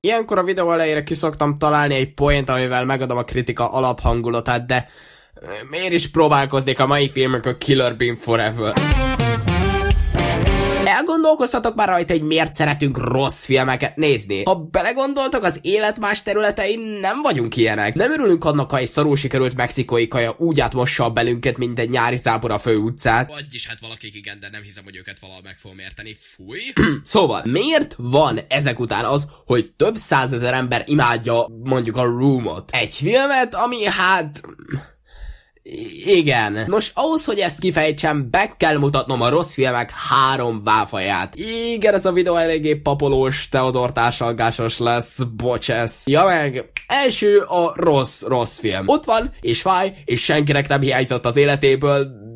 Ilyenkor a videó elejére kiszoktam találni egy poént, amivel megadom a kritika alaphangulatát, de miért is próbálkoznék a mai filmek a Killer Bean Forever? elgondolkoztatok már rajta, hogy miért szeretünk rossz filmeket nézni? Ha belegondoltok, az élet más területein nem vagyunk ilyenek. Nem örülünk annak, ha egy szarul sikerült mexikói kaja úgy átmossa a belünket, mint egy nyári zábor a főutcát. Vagyis hát valakik igen, de nem hiszem, hogy őket valahol meg fogom érteni. Fúj! szóval, miért van ezek után az, hogy több százezer ember imádja mondjuk a Roomot? Egy filmet, ami hát... Igen. Nos, ahhoz, hogy ezt kifejtsem, be kell mutatnom a rossz filmek három váfaját. Igen, ez a videó eléggé papolós, Teodor társalgásos lesz, bocs Ja meg, első a rossz, rossz film. Ott van, és fáj, és senkinek nem hiányzott az életéből,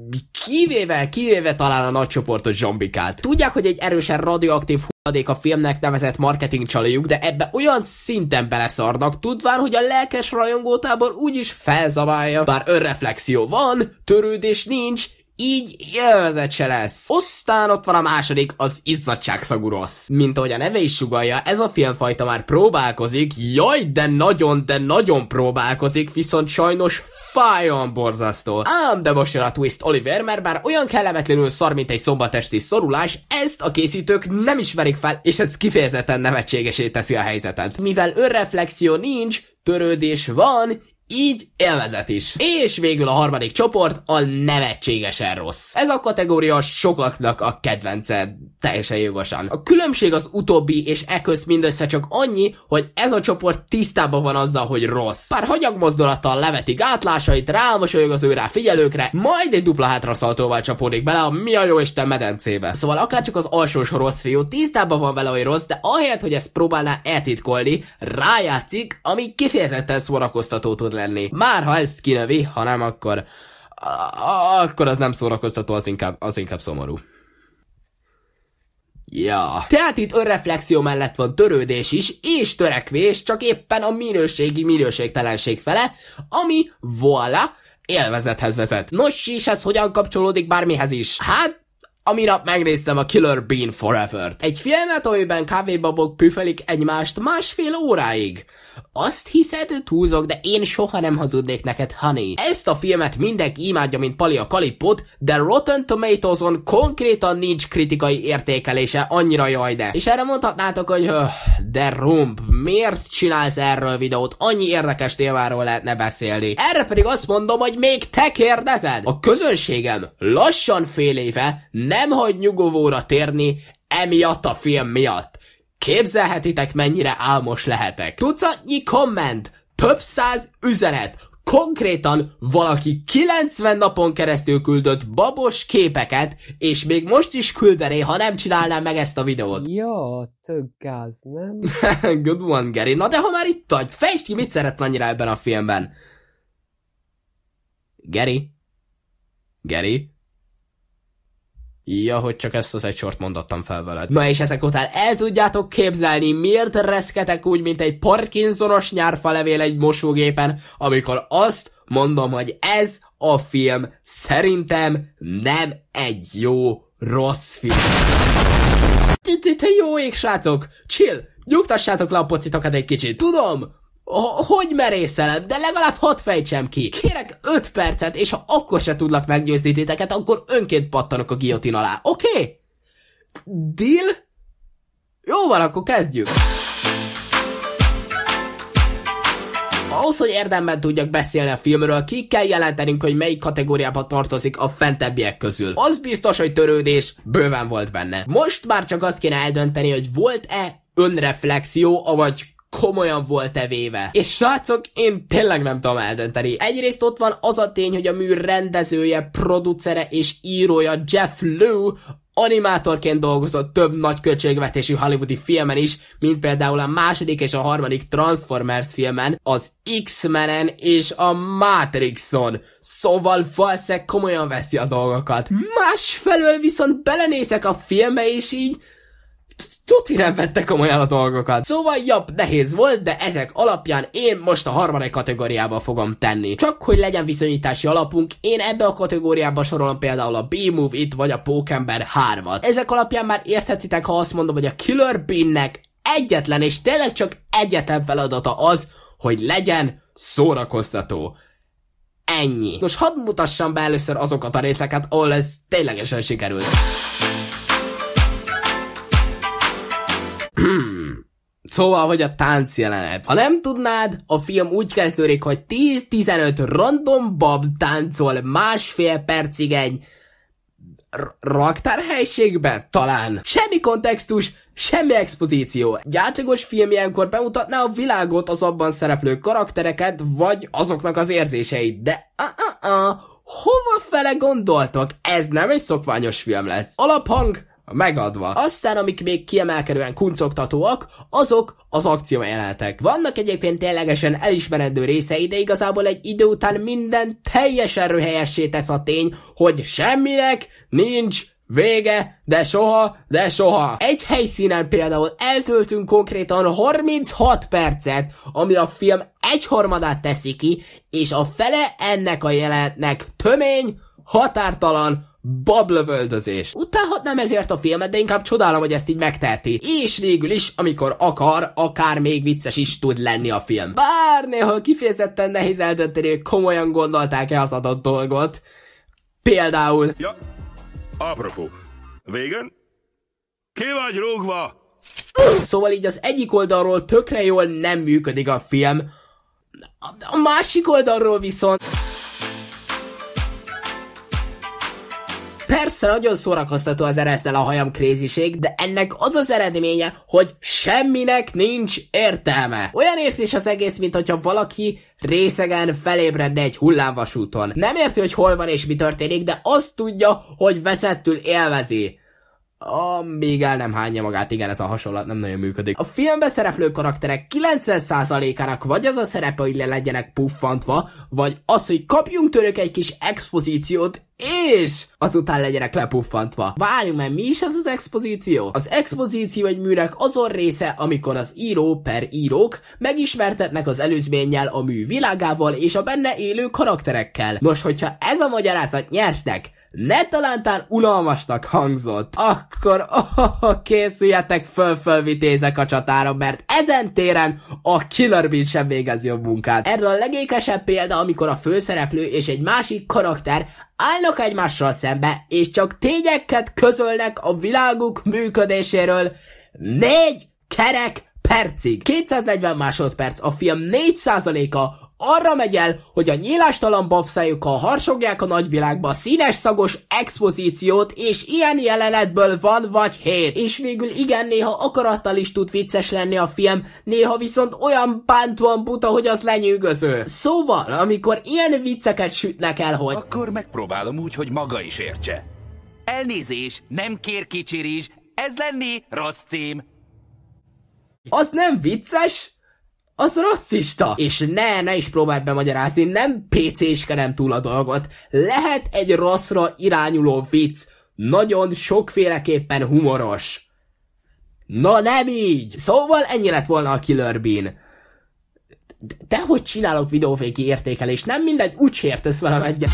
kivéve, kivéve talán a nagycsoportos zsombikát. Tudják, hogy egy erősen radioaktív hulladék a filmnek nevezett marketing csalójuk, de ebbe olyan szinten beleszarnak, tudván, hogy a lelkes rajongótából úgyis felzabálja. Bár önreflexió van, törődés nincs, így élvezet se lesz. Aztán ott van a második, az izzadságszagú rossz. Mint ahogy a neve is sugalja, ez a filmfajta már próbálkozik, jaj, de nagyon, de nagyon próbálkozik, viszont sajnos fájan borzasztó. Ám de most jön a twist Oliver, mert bár olyan kellemetlenül szar, mint egy szombatesti szorulás, ezt a készítők nem ismerik fel, és ez kifejezetten nevetségesé teszi a helyzetet. Mivel önreflexió nincs, törődés van, így élvezet is. És végül a harmadik csoport a nevetségesen rossz. Ez a kategória sokaknak a kedvence, teljesen jogosan. A különbség az utóbbi és e közt mindössze csak annyi, hogy ez a csoport tisztában van azzal, hogy rossz. Pár hagyagmozdulattal leveti gátlásait, rámosolyog az ő rá figyelőkre, majd egy dupla hátraszaltóval csapódik bele a mi a jó Isten medencébe. Szóval akárcsak az alsós rossz fiú tisztában van vele, hogy rossz, de ahelyett, hogy ezt próbálná eltitkolni, rájátszik, ami kifejezetten szórakoztató tud lenni. Már ha ezt kinövi, ha nem, akkor, akkor az nem szórakoztató, az inkább, az inkább szomorú. Ja. Tehát itt önreflexió mellett van törődés is, és törekvés, csak éppen a minőségi minőségtelenség fele, ami voilà, élvezethez vezet. Nos, és ez hogyan kapcsolódik bármihez is? Hát Aminap megnéztem a Killer Bean Forever-t. Egy filmet, amiben kávébabok püfelik egymást másfél óráig. Azt hiszed, túlzok, de én soha nem hazudnék neked, honey. Ezt a filmet mindenki imádja, mint Pali a kalipot, de Rotten Tomatoes-on konkrétan nincs kritikai értékelése, annyira jaj de. És erre mondhatnátok, hogy öh, de rump, miért csinálsz erről videót? Annyi érdekes témáról lehetne beszélni. Erre pedig azt mondom, hogy még te kérdezed. A közönségem lassan fél éve nem nem hagy nyugovóra térni emiatt a film miatt. Képzelhetitek, mennyire álmos lehetek. Tucatnyi komment, több száz üzenet, konkrétan valaki 90 napon keresztül küldött babos képeket, és még most is küldené, ha nem csinálnám meg ezt a videót. Ja, tök gáz, nem? Good one, Gary. Na de ha már itt vagy, fejtsd ki, mit szeretsz annyira ebben a filmben? Geri? Geri? Ja, hogy csak ezt az egy sort mondottam fel veled. Na és ezek után el tudjátok képzelni, miért reszketek úgy, mint egy Parkinsonos nyárfalevél egy mosógépen, amikor azt mondom, hogy ez a film szerintem nem egy jó, rossz film. te, te jó ég, srácok! Chill! Nyugtassátok le a pocitokat egy kicsit. Tudom, hogy merészelem, de legalább hat fejtsem ki. Kérek 5 percet, és ha akkor se tudlak meggyőzni titeket, akkor önként pattanok a giotin alá. Oké? Okay? Deal? Jó van, akkor kezdjük. Ahhoz, hogy érdemben tudjak beszélni a filmről, ki kell jelentenünk, hogy melyik kategóriába tartozik a fentebbiek közül. Az biztos, hogy törődés bőven volt benne. Most már csak azt kéne eldönteni, hogy volt-e önreflexió, avagy komolyan volt evéve. És srácok, én tényleg nem tudom eldönteni. Egyrészt ott van az a tény, hogy a mű rendezője, producere és írója Jeff Lew, animátorként dolgozott több nagy költségvetésű hollywoodi filmen is, mint például a második és a harmadik Transformers filmen, az X-menen és a Matrixon. Szóval valószínűleg komolyan veszi a dolgokat. Másfelől viszont belenézek a filme és így tuti nem vettek komolyan a dolgokat. Szóval jobb, nehéz volt, de ezek alapján én most a harmadik kategóriába fogom tenni. Csak hogy legyen viszonyítási alapunk, én ebbe a kategóriába sorolom például a B-Move it vagy a Pokémon 3-at. Ezek alapján már érthetitek, ha azt mondom, hogy a Killer Bean-nek egyetlen és tényleg csak egyetlen feladata az, hogy legyen szórakoztató. Ennyi. Nos, hadd mutassam be először azokat a részeket, ahol ez ténylegesen sikerült. Hmm. Szóval, hogy a tánc jelenet. Ha nem tudnád, a film úgy kezdődik, hogy 10-15 random bab táncol másfél percig egy r- raktárhelyiségbe? Talán. Semmi kontextus, semmi expozíció. Egy átlagos film ilyenkor bemutatná a világot, az abban szereplő karaktereket, vagy azoknak az érzéseit, de a-a-a, hova fele gondoltok? Ez nem egy szokványos film lesz. Alaphang, Megadva. Aztán, amik még kiemelkedően kuncogtatóak, azok az akció jelenetek. Vannak egyébként ténylegesen elismerendő részei, de igazából egy idő után minden teljesen erőhelyessé tesz a tény, hogy semminek nincs Vége, de soha, de soha. Egy helyszínen például eltöltünk konkrétan 36 percet, ami a film egyharmadát teszi ki, és a fele ennek a jelenetnek tömény, határtalan, bablövöldözés. Utálhatnám ezért a filmet, de inkább csodálom, hogy ezt így megteheti. És végül is, amikor akar, akár még vicces is tud lenni a film. Bár néha kifejezetten nehéz eldönteni, hogy komolyan gondolták-e az adott dolgot. Például... Ja, apropó, végen? Ki vagy rúgva? Szóval így az egyik oldalról tökre jól nem működik a film, a másik oldalról viszont... Persze nagyon szórakoztató az eresztel a hajam kréziség, de ennek az az eredménye, hogy semminek nincs értelme. Olyan érzés az egész, mint hogyha valaki részegen felébredne egy hullámvasúton. Nem érti, hogy hol van és mi történik, de azt tudja, hogy veszettül élvezi amíg el nem hányja magát, igen, ez a hasonlat nem nagyon működik. A filmben szereplő karakterek 90%-ának vagy az a szerepe, hogy le legyenek puffantva, vagy az, hogy kapjunk tőlük egy kis expozíciót, és azután legyenek lepuffantva. Várjunk meg, mi is az az expozíció? Az expozíció egy műnek azon része, amikor az író per írók megismertetnek az előzménnyel a mű világával és a benne élő karakterekkel. Nos, hogyha ez a magyarázat nyersnek, netalántán unalmasnak hangzott, akkor oh, készüljetek föl, a csatára, mert ezen téren a Killer Bean sem végez jobb munkát. Erről a legékesebb példa, amikor a főszereplő és egy másik karakter állnak egymással szembe, és csak tényeket közölnek a világuk működéséről négy kerek percig. 240 másodperc, a film 4%-a arra megy el, hogy a nyílástalan babszájukkal harsogják a nagyvilágba a színes szagos expozíciót, és ilyen jelenetből van vagy hét. És végül igen, néha akarattal is tud vicces lenni a film, néha viszont olyan bántóan buta, hogy az lenyűgöző. Szóval, amikor ilyen vicceket sütnek el, hogy... Akkor megpróbálom úgy, hogy maga is értse. Elnézés, nem kér kicsirizs, ez lenni rossz cím. Az nem vicces? az rasszista. És ne, ne is próbáld bemagyarázni, nem PC-skedem túl a dolgot. Lehet egy rasszra irányuló vicc, nagyon sokféleképpen humoros. Na nem így! Szóval ennyi lett volna a Killer Bean. De hogy csinálok videóféki értékelést? Nem mindegy, úgy sértesz velem egyet.